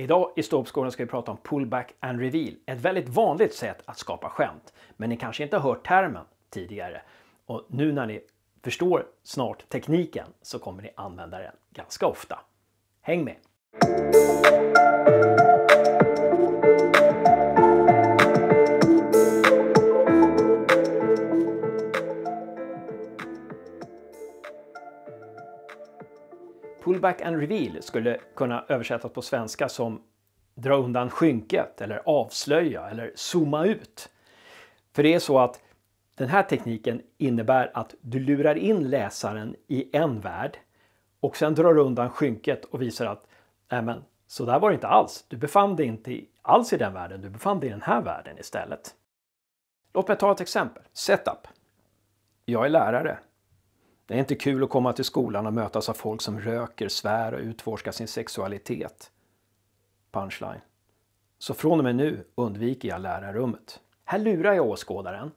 Idag i Ståuppskolan ska vi prata om pullback and reveal. Ett väldigt vanligt sätt att skapa skämt. Men ni kanske inte har hört termen tidigare. Och nu när ni förstår snart tekniken så kommer ni använda den ganska ofta. Häng med! Pullback and reveal skulle kunna översättas på svenska som dra undan skynket eller avslöja eller zooma ut. För det är så att den här tekniken innebär att du lurar in läsaren i en värld och sen drar du undan skynket och visar att men så där var det inte alls. Du befann dig inte alls i den världen, du befann dig i den här världen istället. Låt mig ta ett exempel. Setup. Jag är lärare det är inte kul att komma till skolan och mötas av folk som röker, svär och utforskar sin sexualitet. Punchline. Så från och med nu undviker jag lärarrummet. Här lurar jag åskådaren.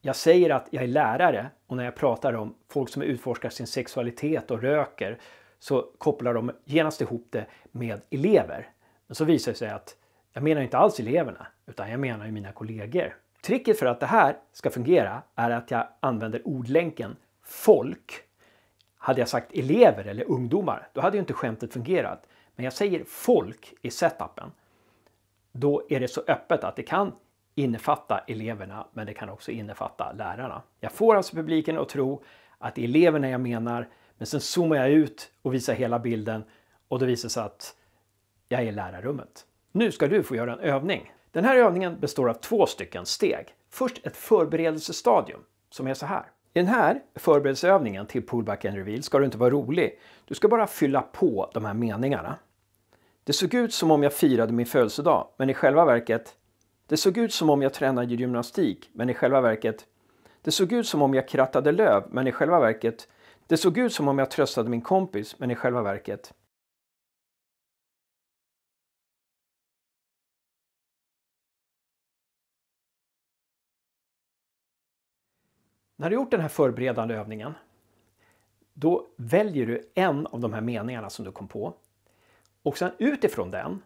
Jag säger att jag är lärare och när jag pratar om folk som utforskar sin sexualitet och röker så kopplar de genast ihop det med elever. Men så visar det sig att jag menar inte alls eleverna, utan jag menar ju mina kollegor. Tricket för att det här ska fungera är att jag använder ordlänken folk. Hade jag sagt elever eller ungdomar, då hade ju inte skämtet fungerat. Men jag säger folk i setupen. Då är det så öppet att det kan innefatta eleverna, men det kan också innefatta lärarna. Jag får alltså publiken att tro att det är eleverna jag menar, men sen zoomar jag ut och visar hela bilden och då visar sig att jag är i lärarrummet. Nu ska du få göra en övning. Den här övningen består av två stycken steg. Först ett förberedelsestadium som är så här. I den här förberedelseövningen till Pullback and Reveal ska du inte vara rolig. Du ska bara fylla på de här meningarna. Det såg ut som om jag firade min födelsedag, men i själva verket det såg ut som om jag tränade gymnastik, men i själva verket Det såg ut som om jag krattade löv, men i själva verket Det såg ut som om jag tröstade min kompis, men i själva verket När du gjort den här förberedande övningen, då väljer du en av de här meningarna som du kom på. Och sen utifrån den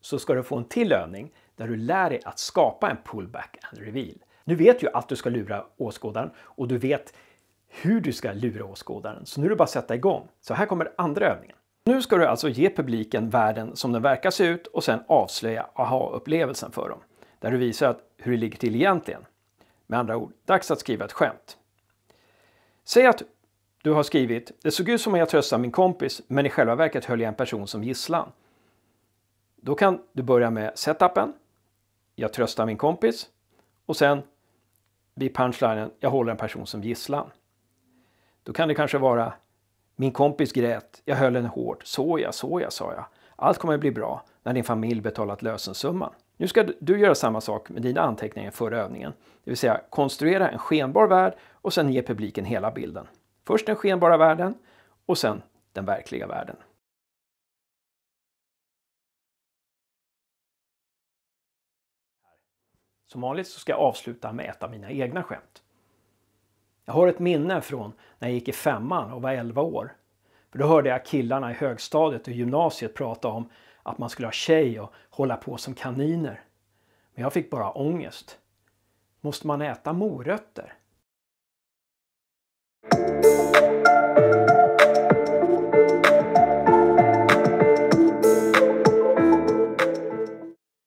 så ska du få en till övning där du lär dig att skapa en pullback and reveal. Nu vet ju att du ska lura åskådaren och du vet hur du ska lura åskådaren. Så nu är det bara att sätta igång. Så här kommer andra övningen. Nu ska du alltså ge publiken världen som den verkar se ut och sen avslöja aha-upplevelsen för dem. Där du visar hur det ligger till egentligen. Med andra ord, dags att skriva ett skämt. Säg att du har skrivit “Det såg ut som att jag tröstade min kompis, men i själva verket höll jag en person som gisslan”. Då kan du börja med setupen, “Jag tröstar min kompis” och sen vid punchlinen “Jag håller en person som gisslan”. Då kan det kanske vara “Min kompis grät, jag höll henne hårt, såja, såja, sa jag. Allt kommer att bli bra när din familj betalat lösensumman”. Nu ska du göra samma sak med dina anteckningar för övningen. Det vill säga konstruera en skenbar värld och sen ge publiken hela bilden. Först den skenbara världen och sen den verkliga världen. Som vanligt så ska jag avsluta med ett av mina egna skämt. Jag har ett minne från när jag gick i femman och var 11 år. För då hörde jag killarna i högstadiet och gymnasiet prata om att man skulle ha tjej och hålla på som kaniner. Men jag fick bara ångest. Måste man äta morötter?